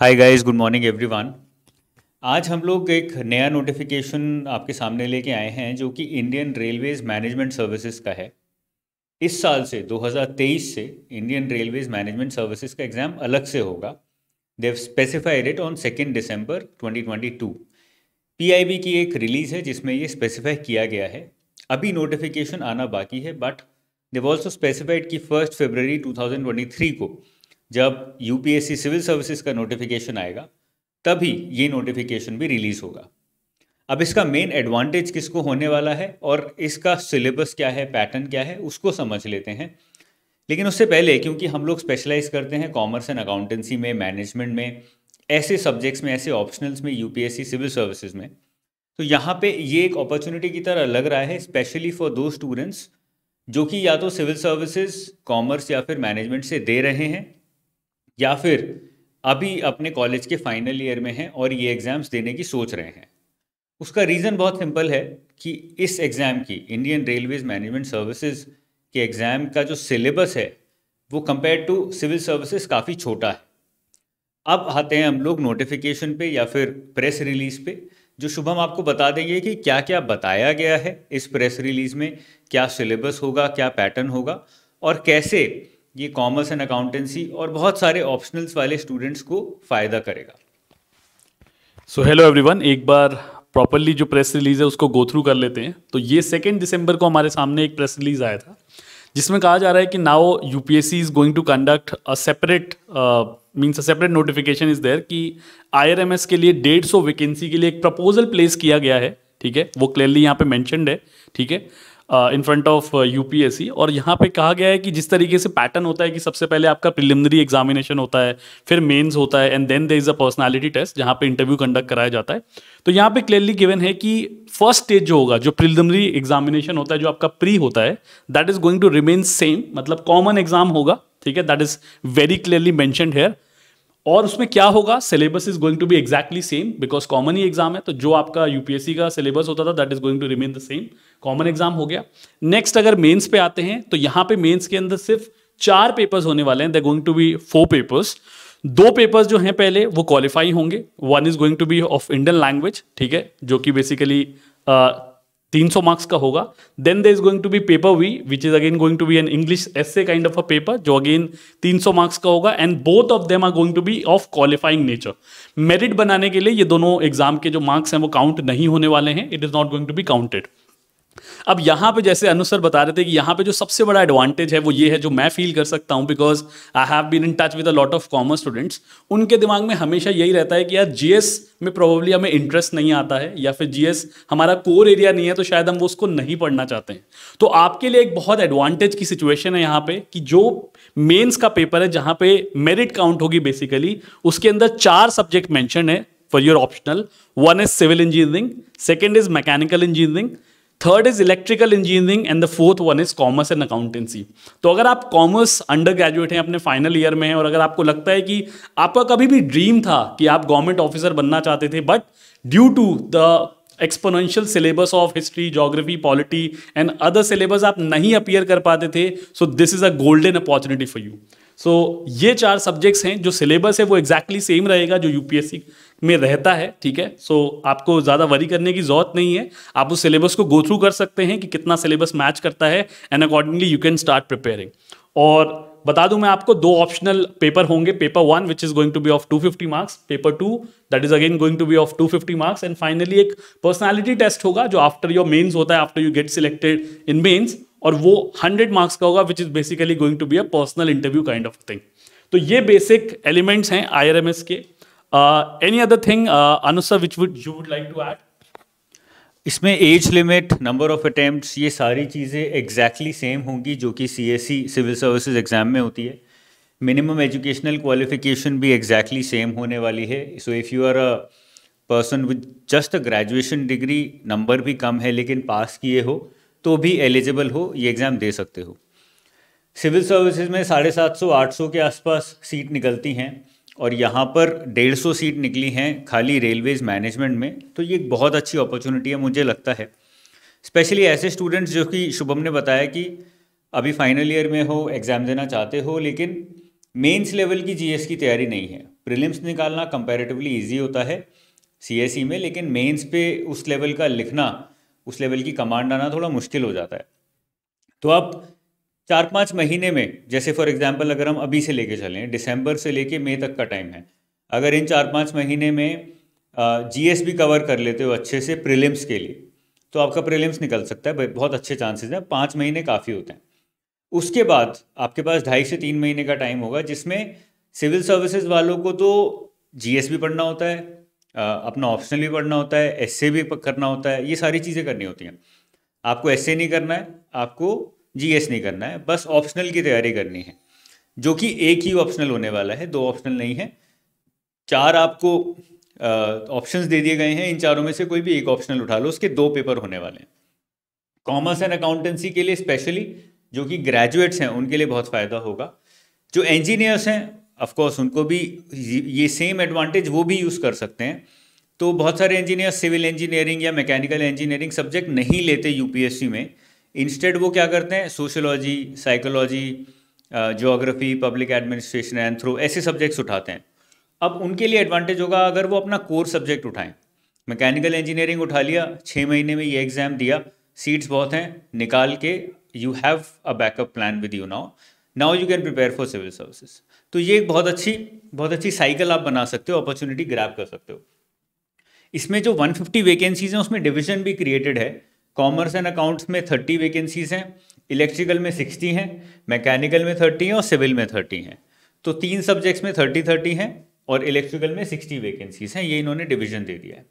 हाय guys good morning everyone आज हम लोग एक नया नोटिफिकेशन आपके सामने लेके आए हैं जो कि इंडियन रेलवेज मैनेजमेंट सर्विसेज का है इस साल से 2023 से इंडियन रेलवेज मैनेजमेंट सर्विसेज का एग्ज़ाम अलग से होगा they've specified it on second December 2022 PIB की एक रिलीज़ है जिसमें ये स्पेसिफाई किया गया है अभी नोटिफिकेशन आना बाकी है बट देव ऑल्सो स्पेसिफाइड की फर्स्ट फेबररी 2023 को जब यूपीएससी सिविल सर्विसेज का नोटिफिकेशन आएगा तभी ये नोटिफिकेशन भी रिलीज़ होगा अब इसका मेन एडवांटेज किसको होने वाला है और इसका सिलेबस क्या है पैटर्न क्या है उसको समझ लेते हैं लेकिन उससे पहले क्योंकि हम लोग स्पेशलाइज करते हैं कॉमर्स एंड अकाउंटेंसी में मैनेजमेंट में ऐसे सब्जेक्ट्स में ऐसे ऑप्शनल्स में यूपीएससी सिविल सर्विसेज में तो यहाँ पे ये एक अपॉर्चुनिटी की तरह लग रहा है स्पेशली फॉर दो स्टूडेंट्स जो कि या तो सिविल सर्विसेज कॉमर्स या फिर मैनेजमेंट से दे रहे हैं या फिर अभी अपने कॉलेज के फाइनल ईयर में हैं और ये एग्ज़ाम्स देने की सोच रहे हैं उसका रीज़न बहुत सिंपल है कि इस एग्ज़ाम की इंडियन रेलवेज़ मैनेजमेंट सर्विसेज के एग्ज़ाम का जो सिलेबस है वो कंपेयर टू सिविल सर्विसेज काफ़ी छोटा है अब आते हैं हम लोग नोटिफिकेशन पे या फिर प्रेस रिलीज़ पे जो शुभम आपको बता देंगे कि क्या क्या बताया गया है इस प्रेस रिलीज़ में क्या सिलेबस होगा क्या पैटर्न होगा और कैसे ये कॉमर्स एंड अकाउंटेंसी और बहुत सारे ऑप्शनल्स वाले स्टूडेंट्स को फ़ायदा करेगा सो हेलो एवरीवन एक बार प्रॉपरली जो प्रेस रिलीज़ है उसको गो थ्रू कर लेते हैं तो ये सेकेंड दिसंबर को हमारे सामने एक प्रेस रिलीज़ आया था जिसमें कहा जा रहा है कि now U P S C is going to conduct a separate means a separate notification is there कि आई एम एस के लिए डेढ़ सौ वैकेंसी के लिए एक प्रपोजल प्लेस किया गया है ठीक है वो क्लियरली यहाँ पे मैंशनड है ठीक है इन फ्रंट ऑफ यूपीएससी और यहाँ पे कहा गया है कि जिस तरीके से पैटर्न होता है कि सबसे पहले आपका प्रिलिमिनरी एग्जामिनेशन होता है फिर मेंस होता है and then there is a personality test जहाँ पे इंटरव्यू कंडक्ट कराया जाता है तो यहाँ पे क्लियरली गिवन है कि फर्स्ट स्टेज जो होगा जो प्रिलिमिनरी एग्जामिनेशन होता है जो आपका प्री होता है that is going to remain same मतलब कॉमन एग्जाम होगा ठीक है that is very clearly mentioned here और उसमें क्या होगा syllabus is going to be exactly same because common ही एग्जाम है तो जो आपका यूपीएससी का सिलेबस होता था that is going to remain the same common exam हो गया नेक्स्ट अगर मेंस पे आते हैं तो यहाँ पे मेंस के अंदर सिर्फ चार पेपर्स होने वाले हैं the going to be four papers दो पेपर्स जो हैं पहले वो क्वालिफाई होंगे one is going to be of Indian language ठीक है जो कि बेसिकली 300 मार्क्स का होगा then there is going to be paper B which is again going to be an English essay kind of a paper जो अगेन 300 marks का होगा and both of them are going to be of qualifying nature merit बनाने के लिए ये दोनों exam के जो मार्क्स हैं वो काउंट नहीं होने वाले हैं it is not going to be counted अब यहां पे जैसे अनुसर बता रहे थे कि यहां पे जो सबसे बड़ा एडवांटेज है वो ये है जो मैं फील कर सकता हूं because I have been in touch with a lot of commerce students उनके दिमाग में हमेशा यही रहता है कि यार जीएस में प्रोबेबली हमें इंटरेस्ट नहीं आता है या फिर जीएस हमारा कोर एरिया नहीं है तो शायद हम वो उसको नहीं पढ़ना चाहते हैं तो आपके लिए एक बहुत एडवांटेज की सिचुएशन है यहां पर कि जो मेन्स का पेपर है जहां पर मेरिट काउंट होगी बेसिकली उसके अंदर चार सब्जेक्ट मैंशन है for your optional one is civil engineering second is mechanical engineering third is electrical engineering and the fourth one is commerce and accountancy तो अगर आप कॉमर्स अंडर ग्रेजुएट हैं अपने फाइनल ईयर में हैं और अगर आपको लगता है कि आपका कभी भी ड्रीम था कि आप गवर्नमेंट ऑफिसर बनना चाहते थे but due to the exponential syllabus of history geography polity and other syllabus आप नहीं अपियर कर पाते थे so this is a golden opportunity for you so so, ये चार सब्जेक्ट्स हैं जो सिलेबस है वो एग्जैक्टली exactly सेम रहेगा जो यूपीएससी में रहता है ठीक है सो so, आपको ज़्यादा वरी करने की ज़रूरत नहीं है आप उस सिलेबस को गो थ्रू कर सकते हैं कि कितना सिलेबस मैच करता है and accordingly you can start preparing और बता दूं मैं आपको दो ऑप्शनल पेपर होंगे paper one which is going to be of 250 marks paper two that is again going to be of 250 marks and finally एक पर्सनालिटी टेस्ट होगा जो आफ्टर योर मेंस होता है after you get selected in mains और वो hundred marks का होगा which is basically going to be a personal interview kind of thing तो ये बेसिक एलिमेंट्स हैं आईआरएमएस के एनी अदर थिंग अनुसर which would you would like to add इसमें age limit number of attempts ये सारी चीज़ें एग्जैक्टली सेम होंगी जो कि सीएससी सिविल सर्विसेज एग्ज़ाम में होती है मिनिमम एजुकेशनल क्वालिफिकेशन भी एग्जैक्टली सेम होने वाली है so if you are a person with just a graduation degree number भी कम है लेकिन पास किए हो तो भी एलिजिबल हो ये एग्ज़ाम दे सकते हो सिविल सर्विसेज में साढ़े सात सौ आठ सौ के आसपास सीट निकलती हैं और यहाँ पर डेढ़ सौ सीट निकली हैं खाली रेलवेज मैनेजमेंट में तो ये एक बहुत अच्छी अपॉर्चुनिटी है मुझे लगता है स्पेशली ऐसे स्टूडेंट्स जो कि शुभम ने बताया कि अभी फाइनल ईयर में हो एग्ज़ाम देना चाहते हो लेकिन मेंस लेवल की जीएस की तैयारी नहीं है प्रिलिम्स निकालना कंपैरेटिवली इजी होता है सीएसई e में लेकिन मेंस पे उस लेवल का लिखना उस लेवल की कमांड आना थोड़ा मुश्किल हो जाता है तो आप चार पाँच महीने में जैसे फॉर एग्जांपल अगर हम अभी से लेके चलें दिसंबर से लेके मई तक का टाइम है अगर इन चार पाँच महीने में एस भी कवर कर लेते हो अच्छे से प्रिलिम्स के लिए तो आपका प्रिलिम्स निकल सकता है बहुत अच्छे चांसेस हैं पाँच महीने काफ़ी होते हैं उसके बाद आपके पास ढाई से तीन महीने का टाइम होगा जिसमें सिविल सर्विसेज वालों को तो जी भी पढ़ना होता है अपना ऑप्शनल भी पढ़ना होता है एस भी करना होता है ये सारी चीज़ें करनी होती हैं आपको एस नहीं करना है आपको जी नहीं करना है बस ऑप्शनल की तैयारी करनी है जो कि एक ही ऑप्शनल होने वाला है दो ऑप्शनल नहीं है चार आपको ऑप्शंस दे दिए गए हैं इन चारों में से कोई भी एक ऑप्शनल उठा लो उसके दो पेपर होने वाले हैं कॉमर्स एंड अकाउंटेंसी के लिए स्पेशली जो कि ग्रेजुएट्स हैं उनके लिए बहुत फ़ायदा होगा जो इंजीनियर्स हैं अफकोर्स उनको भी ये सेम एडवांटेज वो भी यूज़ कर सकते हैं तो बहुत सारे इंजीनियर सिविल इंजीनियरिंग या मैकेनिकल इंजीनियरिंग सब्जेक्ट नहीं लेते यूपीएससी में इंस्टेड वो क्या करते हैं sociology psychology geography public administration and थ्रो ऐसे सब्जेक्ट्स उठाते हैं अब उनके लिए एडवांटेज होगा अगर वो अपना कोर सब्जेक्ट उठाएं मैकेनिकल इंजीनियरिंग उठा लिया छः महीने में ये एग्ज़ाम दिया सीट्स बहुत हैं निकाल के you have a backup plan with you now now you can prepare for civil services तो ये एक बहुत अच्छी बहुत अच्छी साइकिल आप बना सकते हो अपॉर्चुनिटी ग्रैप कर सकते हो इसमें जो 150 फिफ्टी वैकेंसीज हैं उसमें डिवीजन भी क्रिएटेड है कॉमर्स एंड अकाउंट्स में 30 वैकेंसीज हैं इलेक्ट्रिकल में 60 हैं मैकेनिकल में 30 हैं और सिविल में 30 हैं तो तीन सब्जेक्ट्स में 30 30 हैं और इलेक्ट्रिकल में 60 वैकेंसीज हैं ये इन्होंने डिवीजन दे दिया है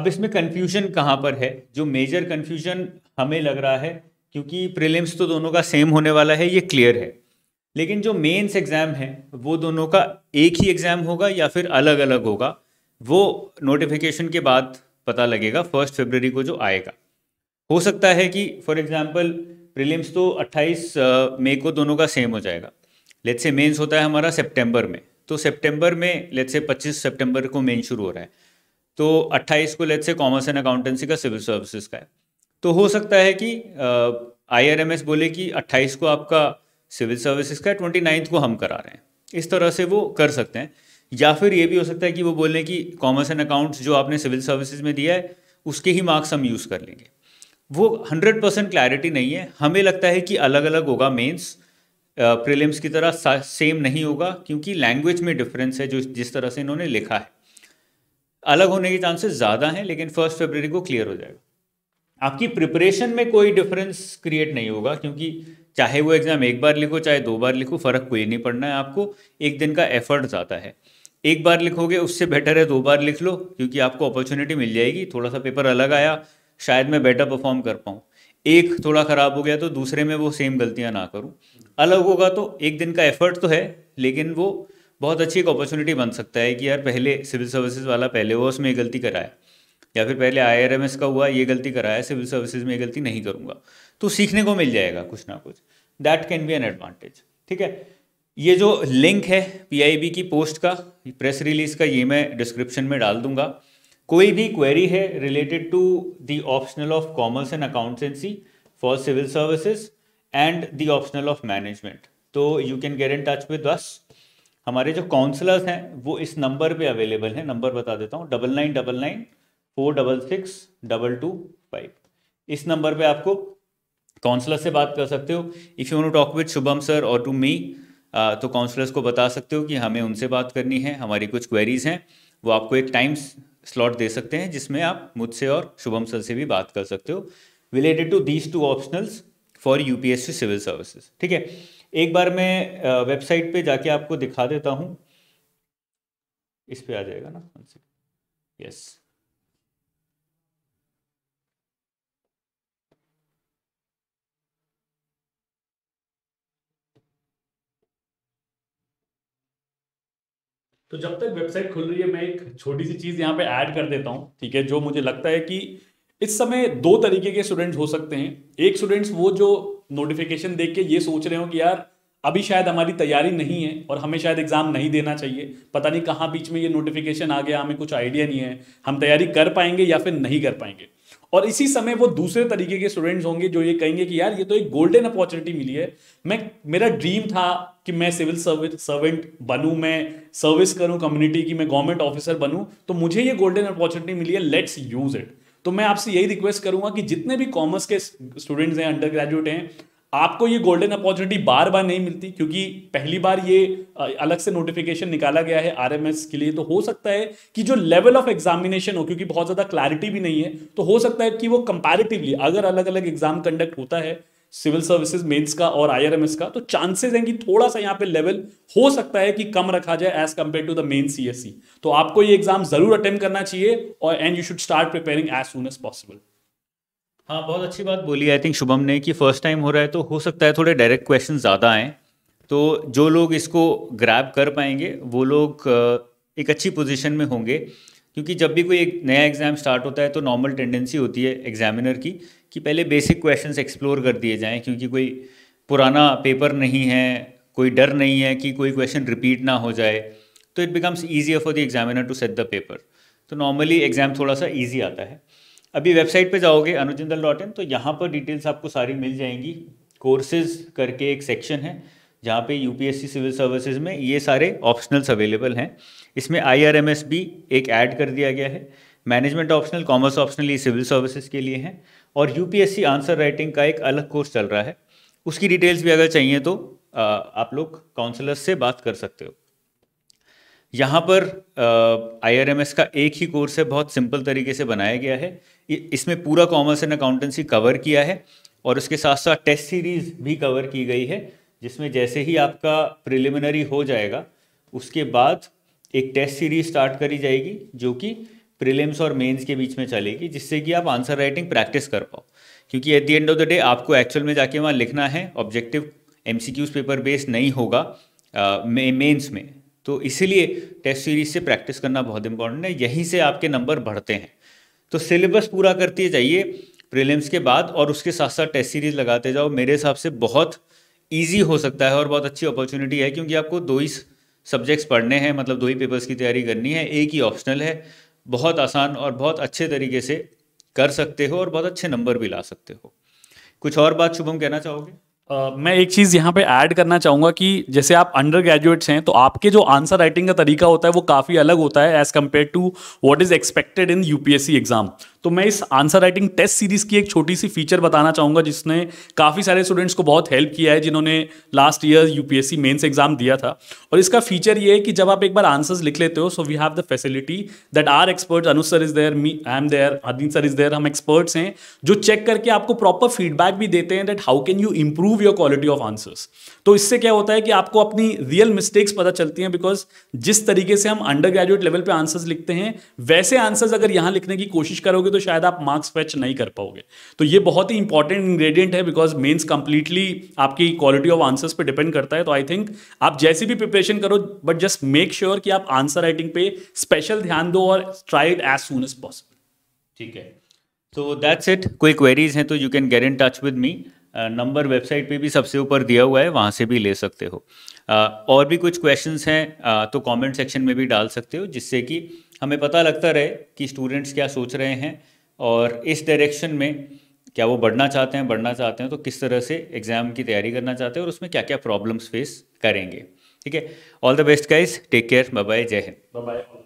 अब इसमें कन्फ्यूजन कहाँ पर है जो मेजर कन्फ्यूजन हमें लग रहा है क्योंकि प्रीलिम्स तो दोनों का सेम होने वाला है ये क्लियर है लेकिन जो मेंस एग्ज़ाम है वो दोनों का एक ही एग्ज़ाम होगा या फिर अलग अलग होगा वो नोटिफिकेशन के बाद पता लगेगा फर्स्ट फेबररी को जो आएगा हो सकता है कि फॉर एग्ज़ाम्पल प्रीलिम्स तो 28 मई को दोनों का सेम हो जाएगा लेट से मेंस होता है हमारा सितंबर में तो सितंबर में लेट से 25 सितंबर को मेन शुरू हो रहा है तो 28 को लेट से कॉमर्स एंड अकाउंटेंसी का सिविल सर्विसेज का है तो हो सकता है कि आईआरएमएस बोले कि 28 को आपका सिविल सर्विसेज का ट्वेंटी नाइन्थ को हम करा रहे हैं इस तरह से वो कर सकते हैं या फिर ये भी हो सकता है कि वो बोलें कि कॉमर्स एंड अकाउंट्स जो आपने सिविल सर्विसेज में दिया है उसके ही मार्क्स हम यूज़ कर लेंगे वो हंड्रेड परसेंट क्लैरिटी नहीं है हमें लगता है कि अलग अलग होगा मेंस प्रीलिम्स की तरह सेम नहीं होगा क्योंकि लैंग्वेज में डिफरेंस है जो जिस तरह से इन्होंने लिखा है अलग होने के चांसेस ज़्यादा हैं लेकिन फर्स्ट फेब्रवरी को क्लियर हो जाएगा आपकी प्रिपरेशन में कोई डिफरेंस क्रिएट नहीं होगा क्योंकि चाहे वो एग्ज़ाम एक बार लिखो चाहे दो बार लिखो फ़र्क कोई नहीं पड़ना है आपको एक दिन का एफर्ट ज़्यादा है एक बार लिखोगे उससे बेटर है दो बार लिख लो क्योंकि आपको अपॉर्चुनिटी मिल जाएगी थोड़ा सा पेपर अलग आया शायद मैं बेटर परफॉर्म कर पाऊँ एक थोड़ा ख़राब हो गया तो दूसरे में वो सेम गलतियाँ ना करूँ अलग होगा तो एक दिन का एफर्ट तो है लेकिन वो बहुत अच्छी एक अपॉर्चुनिटी बन सकता है कि यार पहले सिविल सर्विसेज वाला पहले वो उसमें गलती कराया या फिर पहले आई का हुआ ये गलती कराया सिविल सर्विसेज में ये गलती नहीं करूँगा तो सीखने को मिल जाएगा कुछ ना कुछ that can be an advantage ठीक है ये जो लिंक है पीआईबी की पोस्ट का प्रेस रिलीज का ये मैं डिस्क्रिप्शन में डाल दूंगा कोई भी क्वेरी है related to the optional of commerce and accountancy for civil services and the optional of management तो you can get in touch with us हमारे जो काउंसलर्स हैं वो इस नंबर पे अवेलेबल हैं नंबर बता देता हूँ double nine double nine four double six double two five इस नंबर पे आपको काउंसलर से बात कर सकते हो if you know talk with Shubham sir और टू मी तो काउंसलर्स को बता सकते हो कि हमें उनसे बात करनी है हमारी कुछ क्वेरीज हैं वो आपको एक टाइम स्लॉट दे सकते हैं जिसमें आप मुझसे और शुभम सर से भी बात कर सकते हो related to these two optionals for U P S civil services ठीक है एक बार मैं वेबसाइट पे जाके आपको दिखा देता हूँ इस पे आ जाएगा ना यस yes. तो जब तक वेबसाइट खुल रही है मैं एक छोटी सी चीज़ यहाँ पे ऐड कर देता हूँ ठीक है जो मुझे लगता है कि इस समय दो तरीके के स्टूडेंट्स हो सकते हैं एक स्टूडेंट्स वो जो नोटिफिकेशन देख के ये सोच रहे हो कि यार अभी शायद हमारी तैयारी नहीं है और हमें शायद एग्ज़ाम नहीं देना चाहिए पता नहीं कहाँ बीच में ये नोटिफिकेशन आ गया हमें कुछ आइडिया नहीं है हम तैयारी कर पाएंगे या फिर नहीं कर पाएंगे और इसी समय वो दूसरे तरीके के स्टूडेंट्स होंगे जो ये कहेंगे कि यार ये तो एक गोल्डन अपॉर्चुनिटी मिली है मैं मेरा ड्रीम था कि मैं सिविल सर्विस सर्वेंट बनूं मैं सर्विस करूं कम्युनिटी की मैं गवर्नमेंट ऑफिसर बनूं तो मुझे ये गोल्डन अपॉर्चुनिटी मिली है लेट्स यूज इट तो मैं आपसे यही रिक्वेस्ट करूंगा कि जितने भी कॉमर्स के स्टूडेंट्स हैं अंडर ग्रेजुएट हैं आपको ये गोल्डन अपॉर्चुनिटी बार बार नहीं मिलती क्योंकि पहली बार ये अलग से नोटिफिकेशन निकाला गया है आरएमएस के लिए तो हो सकता है कि जो लेवल ऑफ एग्जामिनेशन हो क्योंकि बहुत ज़्यादा क्लैरिटी भी नहीं है तो हो सकता है कि वो कंपैरेटिवली अगर अलग अलग एग्जाम कंडक्ट होता है सिविल सर्विसेज मेन्स का और आई का तो चांसेस हैं कि थोड़ा सा यहाँ पे लेवल हो सकता है कि कम रखा जाए as compare to the main C तो आपको ये एग्जाम जरूर अटेम्प्ट करना चाहिए और and you should start preparing as soon as possible हाँ बहुत अच्छी बात बोली आई थिंक शुभम ने कि फर्स्ट टाइम हो रहा है तो हो सकता है थोड़े डायरेक्ट क्वेश्चन ज़्यादा आएँ तो जो लोग इसको ग्रैब कर पाएंगे वो लोग एक अच्छी पोजीशन में होंगे क्योंकि जब भी कोई एक नया एग्ज़ाम स्टार्ट होता है तो नॉर्मल टेंडेंसी होती है एग्जामिनर की कि पहले बेसिक क्वेश्चंस एक्सप्लोर कर दिए जाएं क्योंकि कोई पुराना पेपर नहीं है कोई डर नहीं है कि कोई क्वेश्चन रिपीट ना हो जाए तो it becomes easier for the examiner to set the paper तो नॉर्मली एग्ज़ाम थोड़ा सा ईजी आता है अभी वेबसाइट पे जाओगे अनुजिंदल डॉट इन तो यहाँ पर डिटेल्स आपको सारी मिल जाएंगी कोर्सेज करके एक सेक्शन है जहाँ पे यूपीएससी सिविल सर्विसेज में ये सारे ऑप्शनल्स अवेलेबल हैं इसमें आईआरएमएस भी एक ऐड कर दिया गया है मैनेजमेंट ऑप्शनल कॉमर्स ऑप्शनल ये सिविल सर्विसेज के लिए हैं और यूपीएससी आंसर राइटिंग का एक अलग कोर्स चल रहा है उसकी डिटेल्स भी अगर चाहिए तो आप लोग काउंसलर्स से बात कर सकते हो यहाँ पर आई का एक ही कोर्स है बहुत सिंपल तरीके से बनाया गया है इसमें पूरा कॉमर्स एंड अकाउंटेंसी कवर किया है और उसके साथ साथ टेस्ट सीरीज़ भी कवर की गई है जिसमें जैसे ही आपका प्रिलिमिनरी हो जाएगा उसके बाद एक टेस्ट सीरीज स्टार्ट करी जाएगी जो कि प्रिलिम्स और मेंस के बीच में चलेगी जिससे कि आप आंसर राइटिंग प्रैक्टिस कर पाओ क्योंकि at the end of the day आपको एक्चुअल में जाके वहाँ लिखना है ऑब्जेक्टिव एम पेपर बेस्ड नहीं होगा मेन्स में तो इसीलिए टेस्ट सीरीज से प्रैक्टिस करना बहुत इंपॉर्टेंट है यहीं से आपके नंबर बढ़ते हैं तो सिलेबस पूरा करती जाइए प्रीलिम्स के बाद और उसके साथ साथ टेस्ट सीरीज लगाते जाओ मेरे हिसाब से बहुत ईजी हो सकता है और बहुत अच्छी अपॉर्चुनिटी है क्योंकि आपको दो ही सब्जेक्ट्स पढ़ने हैं मतलब दो ही पेपर्स की तैयारी करनी है एक ही ऑप्शनल है बहुत आसान और बहुत अच्छे तरीके से कर सकते हो और बहुत अच्छे नंबर भी ला सकते हो कुछ और बात शुभम कहना चाहोगे मैं एक चीज़ यहाँ पे ऐड करना चाहूँगा कि जैसे आप अंडर ग्रेजुएट्स हैं तो आपके जो आंसर राइटिंग का तरीका होता है वो काफ़ी अलग होता है as compare to what is expected in UPSC exam तो मैं इस आंसर राइटिंग टेस्ट सीरीज की एक छोटी सी फीचर बताना चाहूंगा जिसने काफ़ी सारे स्टूडेंट्स को बहुत हेल्प किया है जिन्होंने last year UPSC mains exam दिया था और इसका फीचर ये है कि जब आप एक बार आंसर्स लिख लेते हो so we have the facility that are expert Anu sir is there me I am there Adeen sir is there हम एक्सपर्ट्स हैं जो चेक करके आपको प्रॉपर फीडबैक भी देते हैं that how can you improve your quality of answers तो इससे क्या होता है कि आपको अपनी रियल मिस्टेक्स पता चलती हैं बिकॉज जिस तरीके से हम अंडर ग्रेजुएट लेवल पे आंसर्स लिखते हैं वैसे आंसर्स अगर यहां लिखने की कोशिश करोगे तो शायद आप मार्क्स फेच नहीं कर पाओगे तो ये बहुत ही इंपॉर्टेंट इंग्रेडिएंट है बिकॉज मेंस कंप्लीटली आपकी क्वालिटी ऑफ आंसर्स पे डिपेंड करता है तो आई थिंक आप जैसी भी प्रिपरेशन करो बट जस्ट मेक श्योर कि आप आंसर राइटिंग पे स्पेशल ध्यान दो और try it as soon as possible ठीक है तो दैट्स इट कोई क्वेरीज हैं तो you can get in touch with me number website पे भी सबसे ऊपर दिया हुआ है वहाँ से भी ले सकते हो uh, और भी कुछ क्वेश्चंस हैं uh, तो कमेंट सेक्शन में भी डाल सकते हो जिससे कि हमें पता लगता रहे कि स्टूडेंट्स क्या सोच रहे हैं और इस डायरेक्शन में क्या वो बढ़ना चाहते हैं बढ़ना चाहते हैं तो किस तरह से एग्ज़ाम की तैयारी करना चाहते हैं और उसमें क्या क्या प्रॉब्लम्स फेस करेंगे ठीक है all the best guys take care bye bye जय हिंद बाय